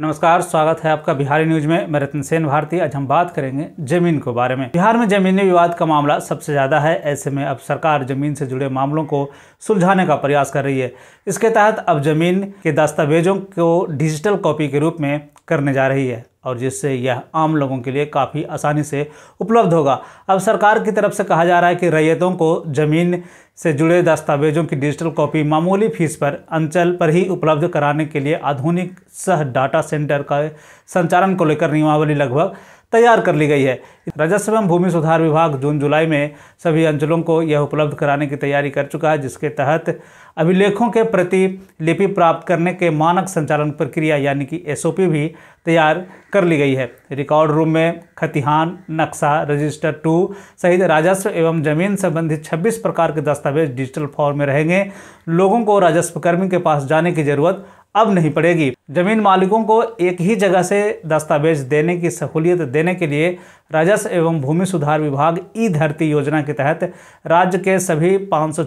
नमस्कार स्वागत है आपका बिहारी न्यूज में मैं रतन सेन भारती आज हम बात करेंगे जमीन के बारे में बिहार में जमीनी विवाद का मामला सबसे ज़्यादा है ऐसे में अब सरकार जमीन से जुड़े मामलों को सुलझाने का प्रयास कर रही है इसके तहत अब जमीन के दस्तावेजों को डिजिटल कॉपी के रूप में करने जा रही है और जिससे यह आम लोगों के लिए काफ़ी आसानी से उपलब्ध होगा अब सरकार की तरफ से कहा जा रहा है कि रैयतों को ज़मीन से जुड़े दस्तावेजों की डिजिटल कॉपी मामूली फीस पर अंचल पर ही उपलब्ध कराने के लिए आधुनिक सह डाटा सेंटर का संचालन को लेकर नियमावली लगभग तैयार कर ली गई है राजस्व एवं भूमि सुधार विभाग जून जुलाई में सभी अंचलों को यह उपलब्ध कराने की तैयारी कर चुका है जिसके तहत अभिलेखों के प्रति लिपि प्राप्त करने के मानक संचालन प्रक्रिया यानी कि एसओपी भी तैयार कर ली गई है रिकॉर्ड रूम में खतिहान नक्शा रजिस्टर टू सहित राजस्व एवं जमीन संबंधी 26 प्रकार के दस्तावेज डिजिटल फॉर्म में रहेंगे लोगों को राजस्व कर्मी के पास जाने की जरूरत अब नहीं पड़ेगी जमीन मालिकों को एक ही जगह से दस्तावेज देने की सहूलियत देने के लिए राजस्व एवं भूमि सुधार विभाग ई धरती योजना के तहत राज्य के सभी पाँच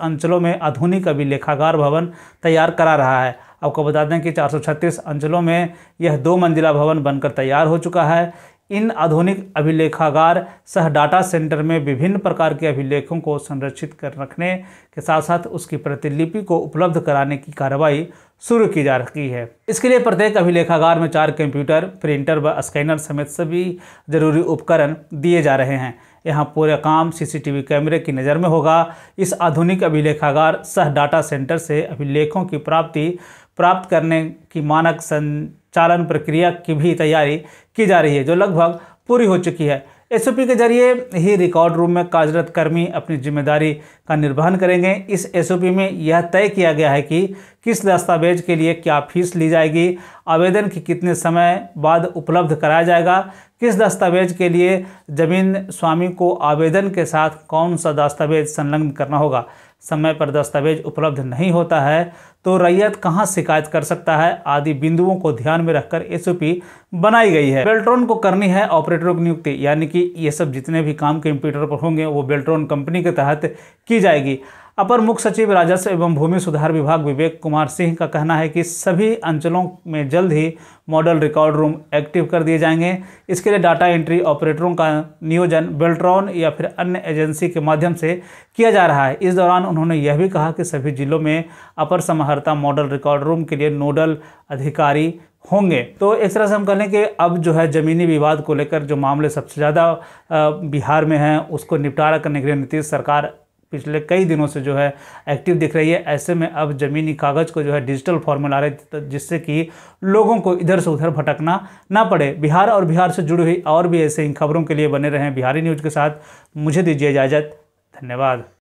अंचलों में आधुनिक अभिलेखागार भवन तैयार करा रहा है आपको बता दें कि 436 अंचलों में यह दो मंजिला भवन बनकर तैयार हो चुका है इन आधुनिक अभिलेखागार सह डाटा सेंटर में विभिन्न प्रकार के अभिलेखों को संरक्षित कर रखने के साथ साथ उसकी प्रतिलिपि को उपलब्ध कराने की कार्रवाई शुरू की जा रही है इसके लिए प्रत्येक अभिलेखागार में चार कंप्यूटर प्रिंटर व स्कैनर समेत सभी जरूरी उपकरण दिए जा रहे हैं यहाँ पूरे काम सीसीटीवी कैमरे की नज़र में होगा इस आधुनिक अभिलेखागार सह डाटा सेंटर से अभिलेखों की प्राप्ति प्राप्त करने की मानक संचालन प्रक्रिया की भी तैयारी की जा रही है जो लगभग पूरी हो चुकी है एस के जरिए ही रिकॉर्ड रूम में कार्यरत कर्मी अपनी जिम्मेदारी का निर्वहन करेंगे इस एस में यह तय किया गया है कि किस दस्तावेज के लिए क्या फीस ली जाएगी आवेदन की कितने समय बाद उपलब्ध कराया जाएगा किस दस्तावेज के लिए जमीन स्वामी को आवेदन के साथ कौन सा दस्तावेज संलग्न करना होगा समय पर दस्तावेज उपलब्ध नहीं होता है तो रैयत कहाँ शिकायत कर सकता है आदि बिंदुओं को ध्यान में रखकर एस बनाई गई है बेल्ट्रॉन को करनी है ऑपरेटरों की नियुक्ति यानी कि ये सब जितने भी काम कंप्यूटर पर होंगे वो बेल्ट्रॉन कंपनी के तहत की जाएगी अपर मुख्य सचिव राजस्व एवं भूमि सुधार विभाग विवेक कुमार सिंह का कहना है कि सभी अंचलों में जल्द ही मॉडल रिकॉर्ड रूम एक्टिव कर दिए जाएंगे इसके लिए डाटा एंट्री ऑपरेटरों का नियोजन बेल्ट्रॉन या फिर अन्य एजेंसी के माध्यम से किया जा रहा है इस दौरान उन्होंने यह भी कहा कि सभी जिलों में अपर समाहर्ता मॉडल रिकॉर्ड रूम के लिए नोडल अधिकारी होंगे तो एक तरह से हम कहें कि अब जो है ज़मीनी विवाद को लेकर जो मामले सबसे ज़्यादा बिहार में हैं उसको निपटारा करने के लिए नीतीश सरकार पिछले कई दिनों से जो है एक्टिव दिख रही है ऐसे में अब ज़मीनी कागज़ को जो है डिजिटल फॉर्म में ला रहे थे तो जिससे कि लोगों को इधर से उधर भटकना ना पड़े बिहार और बिहार से जुड़ी हुई और भी ऐसे इन खबरों के लिए बने रहें बिहारी न्यूज़ के साथ मुझे दीजिए इजाज़त धन्यवाद